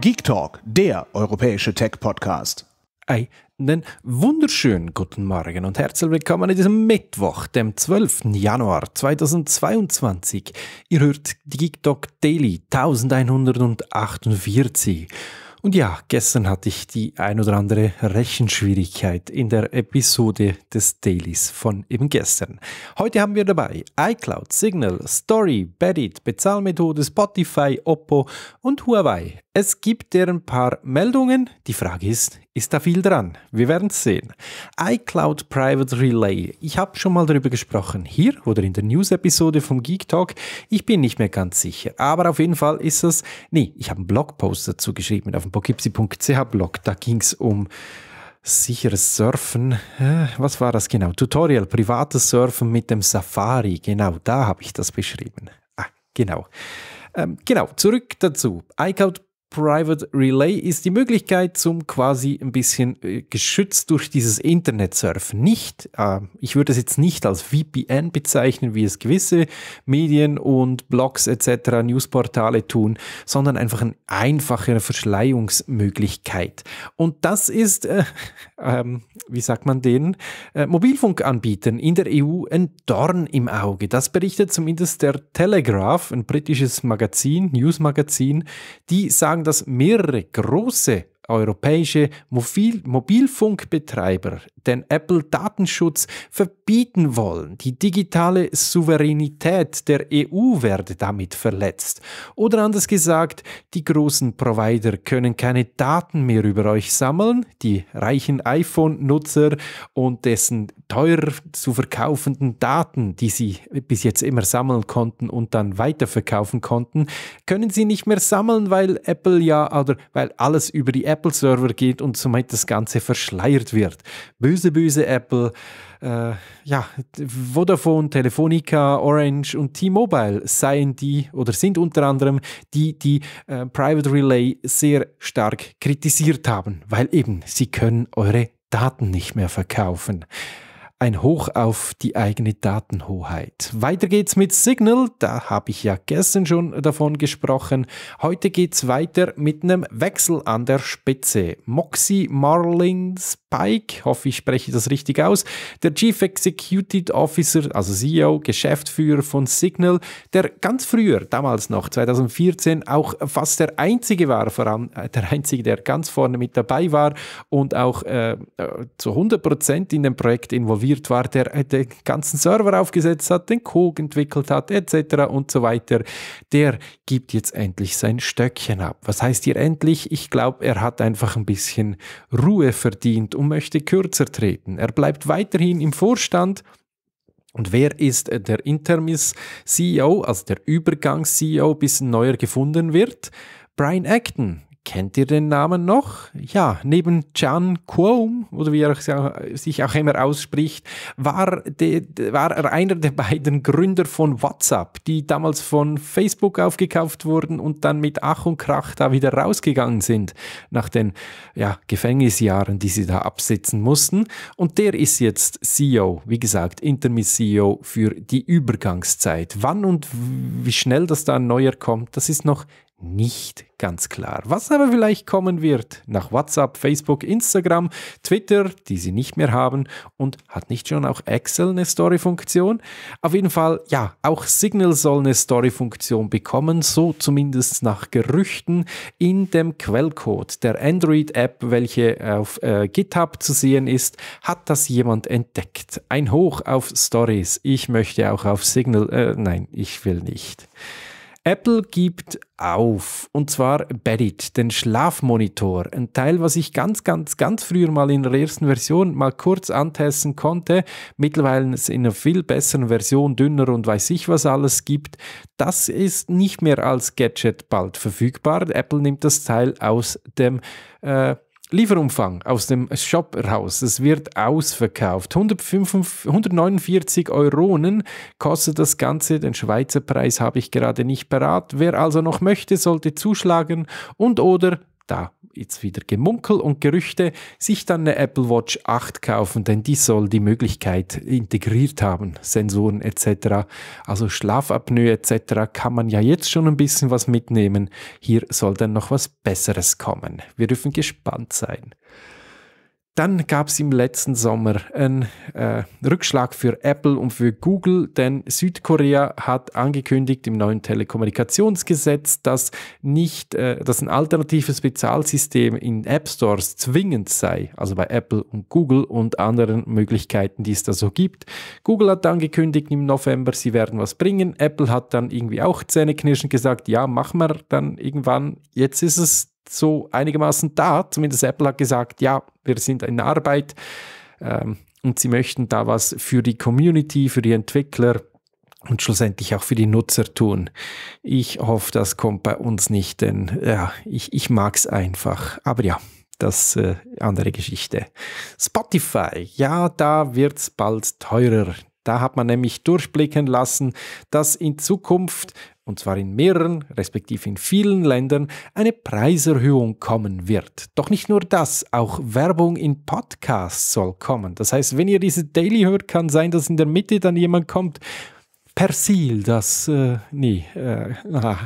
Geek Talk, der europäische Tech-Podcast. Einen wunderschönen guten Morgen und herzlich willkommen in diesem Mittwoch, dem 12. Januar 2022. Ihr hört die Geek Talk Daily 1148. Und ja, gestern hatte ich die ein oder andere Rechenschwierigkeit in der Episode des Dailies von eben gestern. Heute haben wir dabei iCloud, Signal, Story, Bedit, Bezahlmethode, Spotify, Oppo und Huawei. Es gibt ja ein paar Meldungen. Die Frage ist, ist da viel dran? Wir werden es sehen. iCloud Private Relay. Ich habe schon mal darüber gesprochen, hier oder in der News-Episode vom Geek Talk. Ich bin nicht mehr ganz sicher, aber auf jeden Fall ist es, nee, ich habe einen Blogpost dazu geschrieben auf dem pokipsi.ch Blog. Da ging es um sicheres Surfen. Was war das genau? Tutorial, privates Surfen mit dem Safari. Genau, da habe ich das beschrieben. Ah, genau. Ähm, genau, zurück dazu. iCloud Private Relay ist die Möglichkeit zum quasi ein bisschen äh, geschützt durch dieses Internet surfen. Nicht, äh, ich würde es jetzt nicht als VPN bezeichnen, wie es gewisse Medien und Blogs etc., Newsportale tun, sondern einfach eine einfache Verschleierungsmöglichkeit. Und das ist, äh, äh, wie sagt man den, äh, Mobilfunkanbietern in der EU ein Dorn im Auge. Das berichtet zumindest der Telegraph, ein britisches Magazin, Newsmagazin, die sagen, dass mehrere große europäische Mobil Mobilfunkbetreiber den Apple Datenschutz verbieten wollen. Die digitale Souveränität der EU werde damit verletzt. Oder anders gesagt, die großen Provider können keine Daten mehr über euch sammeln, die reichen iPhone-Nutzer und dessen teuer zu verkaufenden Daten, die sie bis jetzt immer sammeln konnten und dann weiterverkaufen konnten, können sie nicht mehr sammeln, weil Apple ja oder weil alles über die App Apple-Server geht und somit das Ganze verschleiert wird. Böse, böse Apple. Äh, ja, Vodafone, Telefonica, Orange und T-Mobile seien die oder sind unter anderem die, die äh, Private Relay sehr stark kritisiert haben, weil eben sie können eure Daten nicht mehr verkaufen. Ein Hoch auf die eigene Datenhoheit. Weiter geht's mit Signal, da habe ich ja gestern schon davon gesprochen. Heute geht's weiter mit einem Wechsel an der Spitze. Moxie Marlins Pike, hoffe ich spreche das richtig aus, der Chief Executive Officer, also CEO, Geschäftsführer von Signal, der ganz früher, damals noch 2014, auch fast der einzige war, vor allem äh, der einzige, der ganz vorne mit dabei war und auch äh, äh zu 100 in dem Projekt involviert war, der äh, den ganzen Server aufgesetzt hat, den Code entwickelt hat, etc. und so weiter, der gibt jetzt endlich sein Stöckchen ab. Was heißt hier endlich? Ich glaube, er hat einfach ein bisschen Ruhe verdient um und möchte kürzer treten. Er bleibt weiterhin im Vorstand. Und wer ist der Intermis-CEO, also der Übergangs-CEO, bis ein neuer gefunden wird? Brian Acton, Kennt ihr den Namen noch? Ja, neben Chan Kuom, oder wie er sich auch immer ausspricht, war, de, war er einer der beiden Gründer von WhatsApp, die damals von Facebook aufgekauft wurden und dann mit Ach und Krach da wieder rausgegangen sind, nach den ja, Gefängnisjahren, die sie da absitzen mussten. Und der ist jetzt CEO, wie gesagt, Intermis-CEO für die Übergangszeit. Wann und wie schnell das da ein neuer kommt, das ist noch nicht ganz klar. Was aber vielleicht kommen wird nach WhatsApp, Facebook, Instagram, Twitter, die sie nicht mehr haben und hat nicht schon auch Excel eine Story-Funktion? Auf jeden Fall, ja, auch Signal soll eine Story-Funktion bekommen, so zumindest nach Gerüchten in dem Quellcode der Android-App, welche äh, auf äh, GitHub zu sehen ist, hat das jemand entdeckt. Ein Hoch auf Stories. Ich möchte auch auf Signal, äh, nein, ich will nicht. Apple gibt auf. Und zwar Bedit, den Schlafmonitor. Ein Teil, was ich ganz, ganz, ganz früher mal in der ersten Version mal kurz antesten konnte. Mittlerweile ist es in einer viel besseren Version dünner und weiß ich was alles gibt. Das ist nicht mehr als Gadget bald verfügbar. Apple nimmt das Teil aus dem äh, Lieferumfang aus dem Shop Shopperhaus, es wird ausverkauft. 149 Euronen kostet das Ganze, den Schweizer Preis habe ich gerade nicht parat. Wer also noch möchte, sollte zuschlagen und oder da jetzt wieder Gemunkel und Gerüchte, sich dann eine Apple Watch 8 kaufen, denn die soll die Möglichkeit integriert haben, Sensoren etc. Also Schlafapnoe etc. kann man ja jetzt schon ein bisschen was mitnehmen. Hier soll dann noch was Besseres kommen. Wir dürfen gespannt sein. Dann gab es im letzten Sommer einen äh, Rückschlag für Apple und für Google, denn Südkorea hat angekündigt im neuen Telekommunikationsgesetz, dass nicht, äh, dass ein alternatives Bezahlsystem in App Stores zwingend sei, also bei Apple und Google und anderen Möglichkeiten, die es da so gibt. Google hat angekündigt im November, sie werden was bringen. Apple hat dann irgendwie auch zähneknirschend gesagt, ja, machen wir dann irgendwann. Jetzt ist es so einigermaßen da. Zumindest Apple hat gesagt, ja, wir sind in Arbeit ähm, und sie möchten da was für die Community, für die Entwickler und schlussendlich auch für die Nutzer tun. Ich hoffe, das kommt bei uns nicht, denn ja, ich, ich mag es einfach. Aber ja, das äh, andere Geschichte. Spotify, ja, da wird es bald teurer. Da hat man nämlich durchblicken lassen, dass in Zukunft, und zwar in mehreren, respektive in vielen Ländern, eine Preiserhöhung kommen wird. Doch nicht nur das, auch Werbung in Podcasts soll kommen. Das heißt, wenn ihr diese Daily hört, kann sein, dass in der Mitte dann jemand kommt. Persil, das, äh, nee, äh, ah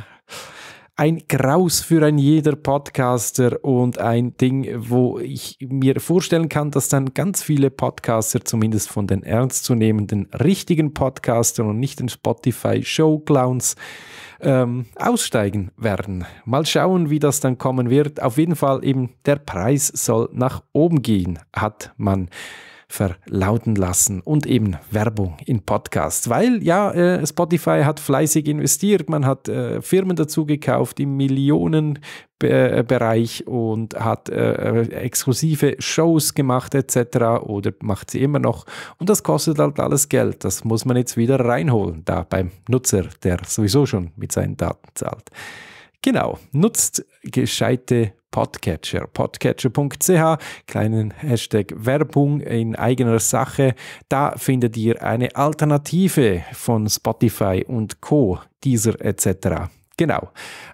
ein Graus für ein jeder Podcaster und ein Ding, wo ich mir vorstellen kann, dass dann ganz viele Podcaster, zumindest von den ernstzunehmenden richtigen Podcastern und nicht den Spotify-Show-Clowns, ähm, aussteigen werden. Mal schauen, wie das dann kommen wird. Auf jeden Fall eben der Preis soll nach oben gehen, hat man verlauten lassen und eben Werbung in Podcasts. Weil ja, äh, Spotify hat fleißig investiert, man hat äh, Firmen dazu gekauft im Millionenbereich und hat äh, exklusive Shows gemacht etc. oder macht sie immer noch. Und das kostet halt alles Geld. Das muss man jetzt wieder reinholen, da beim Nutzer, der sowieso schon mit seinen Daten zahlt. Genau, nutzt gescheite Podcatcher. Podcatcher.ch, kleinen Hashtag Werbung in eigener Sache. Da findet ihr eine Alternative von Spotify und Co., dieser etc. Genau.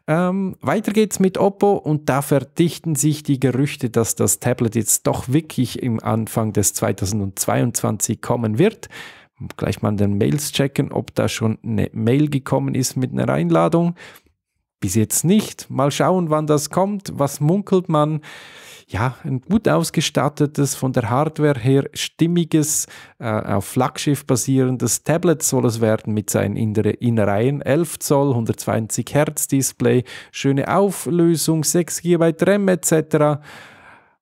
Ähm, weiter geht's mit Oppo und da verdichten sich die Gerüchte, dass das Tablet jetzt doch wirklich im Anfang des 2022 kommen wird. Gleich mal den Mails checken, ob da schon eine Mail gekommen ist mit einer Einladung. Bis jetzt nicht. Mal schauen, wann das kommt. Was munkelt man? ja, ein gut ausgestattetes, von der Hardware her stimmiges, äh, auf Flaggschiff basierendes Tablet soll es werden mit seinen Innereien. 11 Zoll, 120 Hertz Display, schöne Auflösung, 6 GB RAM etc.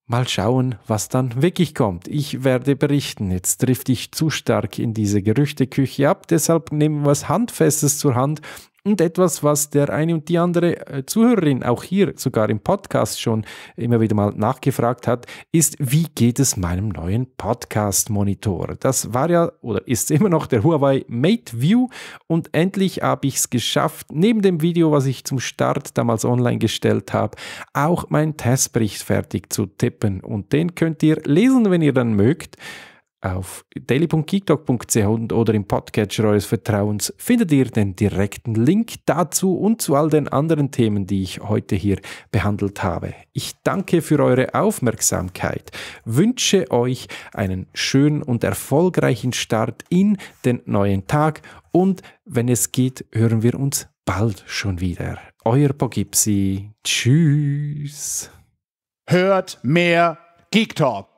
Mal schauen, was dann wirklich kommt. Ich werde berichten. Jetzt trifft ich zu stark in diese Gerüchteküche ab, deshalb nehmen wir was Handfestes zur Hand und etwas, was der eine und die andere äh, Zuhörerin auch hier sogar im Podcast schon immer wieder mal nachgefragt hat, ist, wie geht es meinem neuen Podcast-Monitor? Das war ja oder ist immer noch der Huawei Mate View und endlich habe ich es geschafft, neben dem Video, was ich zum Start damals online gestellt habe, auch meinen Testbericht fertig zu tippen. Und den könnt ihr lesen, wenn ihr dann mögt. Auf daily.geektalk.ch oder im Podcatcher eures Vertrauens findet ihr den direkten Link dazu und zu all den anderen Themen, die ich heute hier behandelt habe. Ich danke für eure Aufmerksamkeit, wünsche euch einen schönen und erfolgreichen Start in den neuen Tag und wenn es geht, hören wir uns bald schon wieder. Euer Pogipsi. Tschüss. Hört mehr Geek Talk.